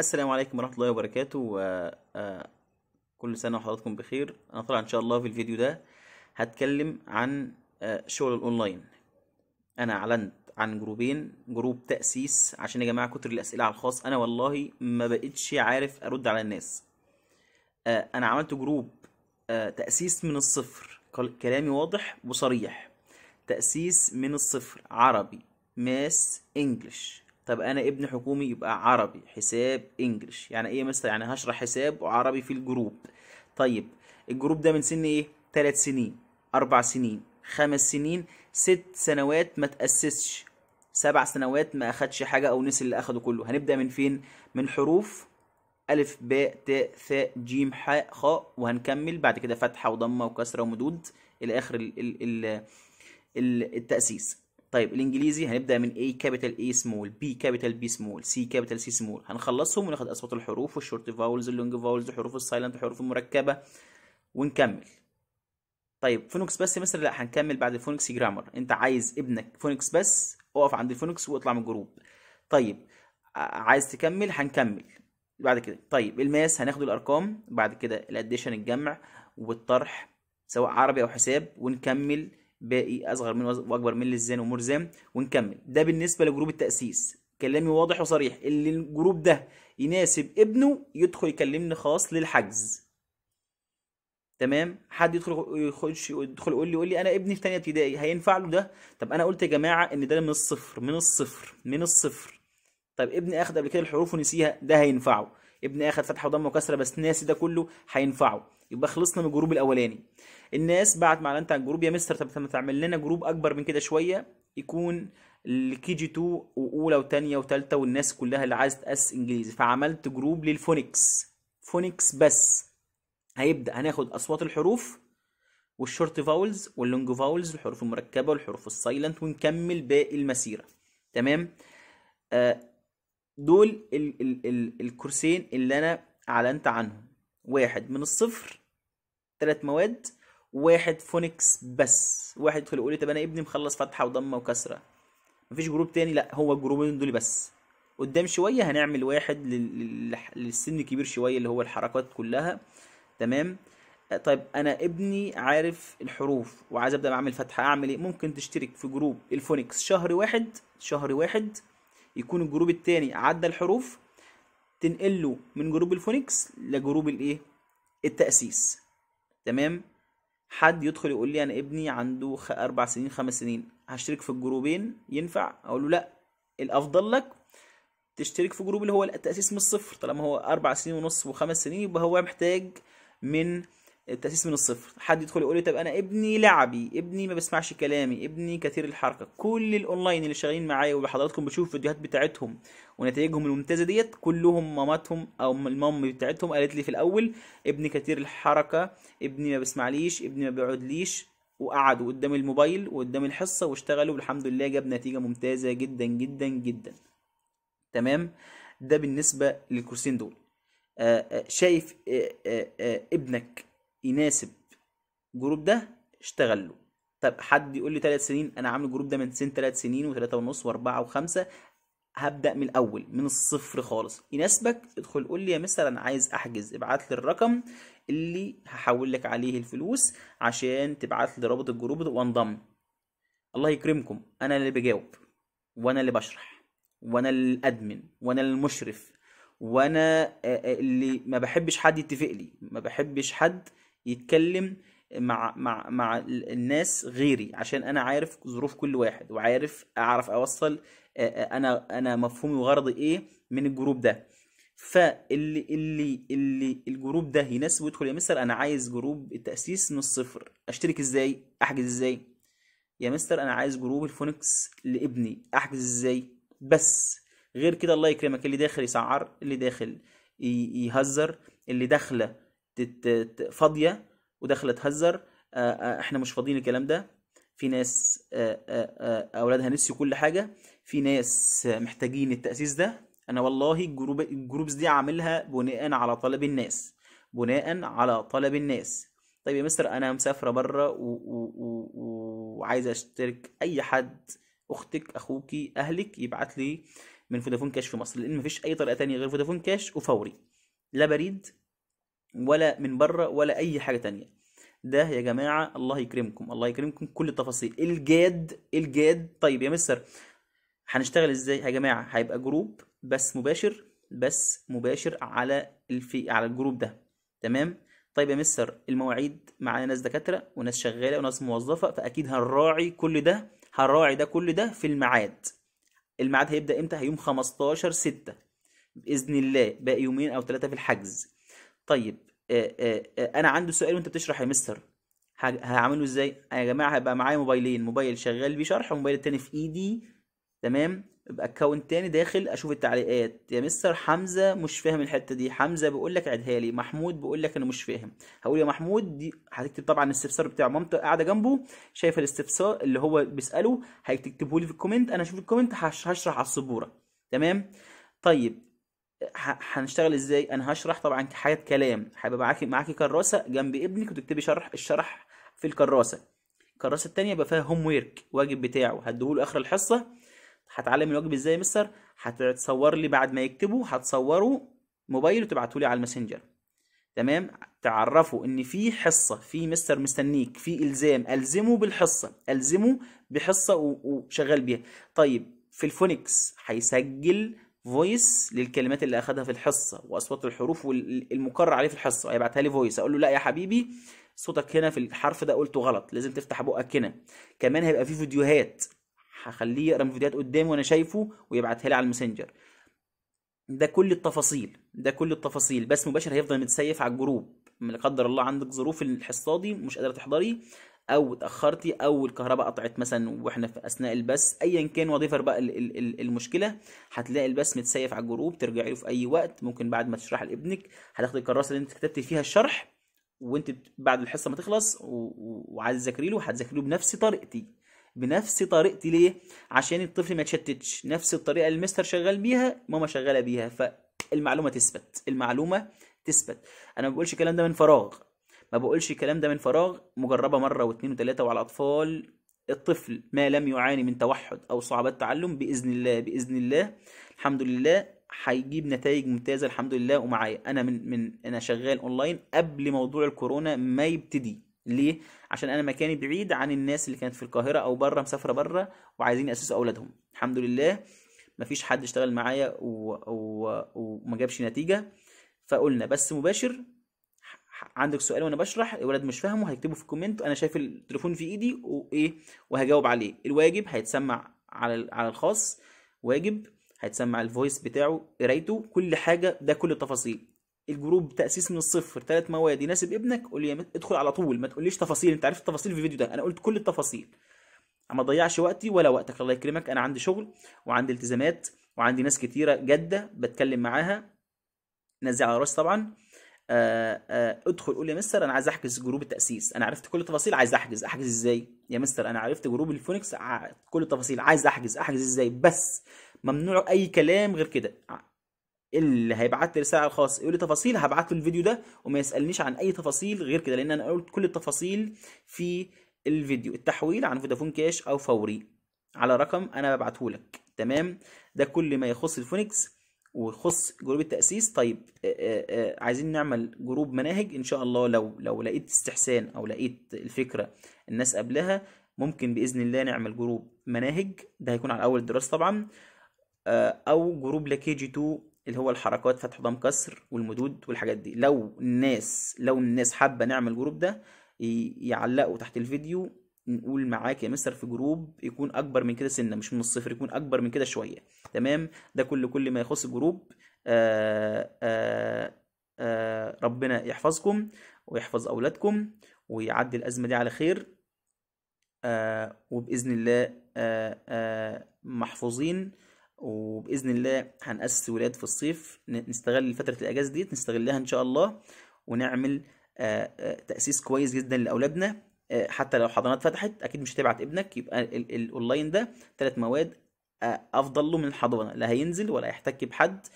السلام عليكم ورحمة الله وبركاته آه، كل سنة وحضراتكم بخير أنا طالع إن شاء الله في الفيديو ده هتكلم عن آه، شغل الأونلاين أنا أعلنت عن جروبين جروب تأسيس عشان يا جماعة كتر الأسئلة على الخاص أنا والله ما بقتش عارف أرد على الناس آه، أنا عملت جروب تأسيس من الصفر كلامي واضح وصريح تأسيس من الصفر عربي ماس انجلش طب انا ابن حكومي يبقى عربي حساب انجلش يعني ايه مثلا يعني هشرح حساب وعربي في الجروب طيب الجروب ده من سن ايه ثلاث سنين اربع سنين خمس سنين ست سنوات ما تأسسش سبع سنوات ما اخدش حاجة او نسي اللي اخده كله هنبدأ من فين من حروف ألف باء تاء ثاء جيم حاء خاء وهنكمل بعد كده فتحة وضمة وكسرة ومدود إلى آخر ال ال ال التأسيس طيب الانجليزي هنبدا من A كابيتال A سمول B كابيتال B سمول C كابيتال C سمول هنخلصهم وناخد اصوات الحروف والشورت فاولز واللونج فاولز وحروف السايلنت والحروف المركبه ونكمل طيب فونكس بس مثلا لا هنكمل بعد الفونكس جرامر انت عايز ابنك فونكس بس اقف عند الفونكس واطلع من الجروب طيب آه، عايز تكمل هنكمل بعد كده طيب الماس هناخد الارقام بعد كده الاديشن الجمع والطرح سواء عربي او حساب ونكمل باقي اصغر من واكبر من للزان ومرزام ونكمل ده بالنسبه لجروب التاسيس كلامي واضح وصريح اللي الجروب ده يناسب ابنه يدخل يكلمني خاص للحجز تمام حد يدخل يخش يدخل يقول لي يقول لي انا ابني في ثانيه ابتدائي هينفع له ده طب انا قلت يا جماعه ان ده من الصفر من الصفر من الصفر طب ابني اخد قبل كده الحروف ونسيها ده هينفعه ابني اخد فتحه وضمه وكسره بس ناسي ده كله هينفعه يبقى خلصنا من الجروب الاولاني الناس بعت اعلنت عن الجروب يا مستر طب ما تعمل لنا جروب اكبر من كده شويه يكون الكي جي 2 واولى وثانيه وثالثه والناس كلها اللي عايزه تاسس انجليزي فعملت جروب للفونكس فونكس بس هيبدا هناخد اصوات الحروف والشورت فاولز واللونج فاولز الحروف المركبه والحروف السايلنت ونكمل باقي المسيره تمام آه، دول الكورسين اللي انا اعلنت عنهم واحد من الصفر ثلاث مواد واحد فونكس بس واحد يدخل يقول لي طب انا ابني مخلص فتحه وضمه وكسره مفيش جروب تاني لا هو الجروبين دول بس قدام شويه هنعمل واحد للسن الكبير شويه اللي هو الحركات كلها تمام آه، طيب انا ابني عارف الحروف وعايز ابدا اعمل فتحه اعمل ايه ممكن تشترك في جروب الفونكس شهر واحد شهر واحد يكون الجروب التاني عدى الحروف تنقله من جروب الفونكس لجروب الايه التاسيس تمام حد يدخل يقول لي انا ابني عنده اربع سنين خمس سنين هشترك في الجروبين ينفع اقول له لا الافضل لك تشترك في جروب اللي هو التاسيس من الصفر طالما هو اربع سنين ونص وخمس سنين يبقى هو محتاج من التاسيس من الصفر حد يدخل يقول لي طب انا ابني لعبي ابني ما بسمعش كلامي ابني كثير الحركه كل الاونلاين اللي شغالين معايا وحضراتكم بتشوف الفيديوهات بتاعتهم ونتائجهم الممتازه ديت كلهم ماماتهم او المام بتاعتهم قالت لي في الاول ابني كثير الحركه ابني ما بسمعليش ابني ما بيقعدليش وقعدوا قدام الموبايل وقدام الحصه واشتغلوا والحمد لله جاب نتيجه ممتازه جدا جدا جدا تمام ده بالنسبه للكورسين دول آآ آه، آآ آه، شايف آآ آه، ابنك يناسب الجروب ده اشتغل له طب حد يقول لي ثلاث سنين انا عامل الجروب ده من سن ثلاث سنين وثلاثة ونص واربعة وخمسة هبدا من الاول من الصفر خالص يناسبك ادخل قول لي يا مستر انا عايز احجز ابعت لي الرقم اللي هحول لك عليه الفلوس عشان تبعت لي رابط الجروب وانضم الله يكرمكم انا اللي بجاوب وانا اللي بشرح وانا الادمن وانا المشرف وانا اللي ما بحبش حد يتفق لي ما بحبش حد يتكلم مع مع مع الناس غيري عشان انا عارف ظروف كل واحد وعارف اعرف اوصل انا انا مفهومي وغرضي ايه من الجروب ده فاللي اللي اللي الجروب ده يناسبه يدخل يا مستر انا عايز جروب التاسيس من الصفر اشترك ازاي احجز ازاي يا مستر انا عايز جروب الفونكس لابني احجز ازاي بس غير كده الله يكرمك اللي داخل يسعر اللي داخل يهزر اللي داخله فاضيه وداخله تهزر آه، آه، احنا مش فاضيين الكلام ده في ناس آه، اولادها نسيوا كل حاجه في ناس محتاجين التاسيس ده انا والله الجروب الجروبز دي عاملها بناء على طلب الناس بناء على طلب الناس طيب يا مستر انا مسافره بره وعايزه اشترك اي حد اختك اخوكي اهلك يبعت لي من فودافون كاش في مصر لان مفيش اي طريقه تانية غير فودافون كاش وفوري لا بريد ولا من بره ولا اي حاجه تانية ده يا جماعه الله يكرمكم الله يكرمكم كل التفاصيل الجاد الجاد طيب يا مستر هنشتغل ازاي يا جماعه هيبقى جروب بس مباشر بس مباشر على الفي على الجروب ده تمام طيب يا مستر المواعيد معانا ناس دكاتره وناس شغاله وناس موظفه فاكيد هنراعي كل ده هنراعي ده كل ده في الميعاد الميعاد هيبدا امتى هيوم 15 6 باذن الله باقي يومين او ثلاثه في الحجز طيب آه، آه، آه، انا عندي سؤال وانت بتشرح يا مستر هعمله ازاي يا جماعه هيبقى معايا موبايلين موبايل شغال بيه شرح وموبايل التاني في ايدي تمام باكونت تاني داخل اشوف التعليقات يا مستر حمزه مش فاهم الحته دي حمزه بيقول لك عيدها لي محمود بيقول لك انا مش فاهم هقول يا محمود دي هتكتب طبعا الاستفسار بتاعه مامته قاعده جنبه شايفه الاستفسار اللي هو بيساله هتكتبه لي في الكومنت انا اشوف الكومنت هشرح على السبوره تمام طيب هنشتغل ازاي انا هشرح طبعا حاجه كلام هيبقى معاكي معاكي كراسه جنب ابنك وتكتبي شرح الشرح في الكراسه الكراسه التانيه يبقى فيها هوم ويرك واجب بتاعه هديهوله اخر الحصه هتعلم الواجب ازاي يا مستر هتصور لي بعد ما يكتبه هتصوره موبايل وتبعته لي على الماسنجر تمام تعرفوا ان في حصه في مستر مستنيك في الزام الزمه بالحصه الزمه بحصه وشغال بيها طيب في الفونكس هيسجل فويس للكلمات اللي اخدها في الحصه واصوات الحروف والمقرر عليه في الحصه هيبعتها لي فويس اقول له لا يا حبيبي صوتك هنا في الحرف ده قلته غلط لازم تفتح بقك هنا كمان هيبقى في فيديوهات هخليه يقرا الفيديوهات فيديوهات قدامي وانا شايفه ويبعتها لي على الماسنجر ده كل التفاصيل ده كل التفاصيل بس مباشر هيفضل متسيف على الجروب لا قدر الله عندك ظروف الحصه دي مش قادره تحضري او اتاخرتي او الكهرباء قطعت مثلا واحنا في اثناء البث ايا كان وظيفه بقى المشكله هتلاقي البث متسيف على الجروب ترجعي له في اي وقت ممكن بعد ما تشرح لابنك هتاخدي الكراسه اللي انت كتبتي فيها الشرح وانت بعد الحصه ما تخلص وعايز تذاكري له هتذاكري له بنفس طريقتي بنفس طريقتي ليه عشان الطفل ما يتشتتش نفس الطريقه اللي المستر شغال بيها ماما شغاله بيها فالمعلومه تثبت المعلومه تثبت انا ما بقولش الكلام ده من فراغ ما بقولش الكلام ده من فراغ مجربه مره واثنين وثلاثه وعلى اطفال الطفل ما لم يعاني من توحد او صعوبات تعلم باذن الله باذن الله الحمد لله هيجيب نتائج ممتازه الحمد لله ومعايا انا من من انا شغال اونلاين قبل موضوع الكورونا ما يبتدي ليه عشان انا مكاني بعيد عن الناس اللي كانت في القاهره او بره مسافره بره وعايزين ياسسوا اولادهم الحمد لله مفيش حد اشتغل معايا و... و... وما جابش نتيجه فقلنا بس مباشر عندك سؤال وانا بشرح الولد مش فاهمه هيكتبه في الكومنت انا شايف التليفون في ايدي وايه وهجاوب عليه الواجب هيتسمع على على الخاص واجب هيتسمع الفويس بتاعه قرايته كل حاجه ده كل التفاصيل الجروب تاسيس من الصفر ثلاث مواد يناسب ابنك قول لي ادخل على طول ما تقوليش تفاصيل انت عرفت التفاصيل في الفيديو ده انا قلت كل التفاصيل ما اضيعش وقتي ولا وقتك الله يكرمك انا عندي شغل وعندي التزامات وعندي ناس كتيره جاده بتكلم معاها نزل على راسي طبعا آه، آه، ادخل قول يا مستر انا عايز احجز جروب التاسيس انا عرفت كل التفاصيل عايز احجز احجز ازاي يا مستر انا عرفت جروب الفونكس كل التفاصيل عايز احجز احجز ازاي بس ممنوع اي كلام غير كده إيه اللي هيبعت لي رساله الخاص يقول لي تفاصيل هبعت له الفيديو ده وما يسالنيش عن اي تفاصيل غير كده لان انا قلت كل التفاصيل في الفيديو التحويل عن فودافون كاش او فوري على رقم انا ببعته لك تمام ده كل ما يخص الفونكس ويخص جروب التأسيس طيب آه، آه، آه، عايزين نعمل جروب مناهج إن شاء الله لو لو لقيت استحسان أو لقيت الفكرة الناس قبلها ممكن بإذن الله نعمل جروب مناهج ده هيكون على أول الدراسة طبعا أو جروب لكي جي 2 اللي هو الحركات فتح ضم كسر والمدود والحاجات دي لو الناس لو الناس حابة نعمل جروب ده يعلقوا تحت الفيديو نقول معاك يا مستر في جروب يكون اكبر من كده سنه مش من الصفر يكون اكبر من كده شويه تمام ده كل كل ما يخص جروب آآ آه، آآ آه، آآ آه، ربنا يحفظكم ويحفظ أولادكم ويعدي الأزمة دي على خير وبإذن الله محفوظين وبإذن الله هنأسس ولاد في الصيف نستغل فترة الأجازة دي نستغلها إن شاء الله ونعمل تأسيس كويس جدا لأولادنا حتى لو حضانات فتحت اكيد مش هتبعت ابنك يبقى الاونلاين ده ثلاث مواد آه، افضل له من الحضانه لا هينزل ولا هيحتك بحد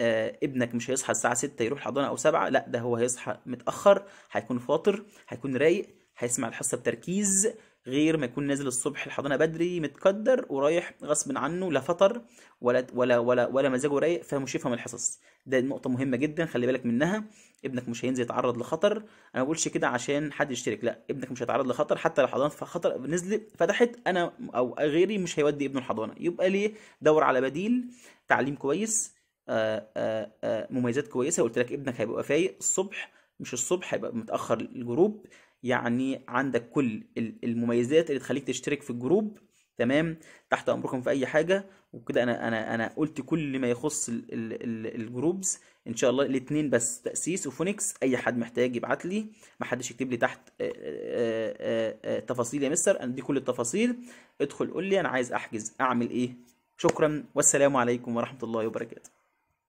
آه ابنك مش هيصحى الساعه 6 يروح حضانه او 7 لا ده هو هيصحى متاخر هيكون فاطر هيكون رايق هيسمع الحصه بتركيز غير ما يكون نازل الصبح الحضانه بدري متقدر ورايح غصب عنه لا فطر ولا ولا ولا ولا مزاجه رايق فمش يفهم الحصص ده نقطه مهمه جدا خلي بالك منها ابنك مش هينزل يتعرض لخطر انا ما بقولش كده عشان حد يشترك لا ابنك مش هيتعرض لخطر حتى لو حضانه خطر نزل فتحت انا او غيري مش هيودي ابنه الحضانه يبقى ليه دور على بديل تعليم كويس آآ آه، آآ آه، آه، مميزات كويسه قلت لك ابنك هيبقى فايق الصبح مش الصبح هيبقى متاخر الجروب يعني عندك كل المميزات اللي تخليك تشترك في الجروب تمام تحت امركم في اي حاجه وكده انا انا انا قلت كل ما يخص الجروبز ان شاء الله الاثنين بس تاسيس وفونكس اي حد محتاج يبعت لي ما حدش يكتب لي تحت تفاصيل يا مستر انا دي كل التفاصيل ادخل قول لي انا عايز احجز اعمل ايه شكرا والسلام عليكم ورحمه الله وبركاته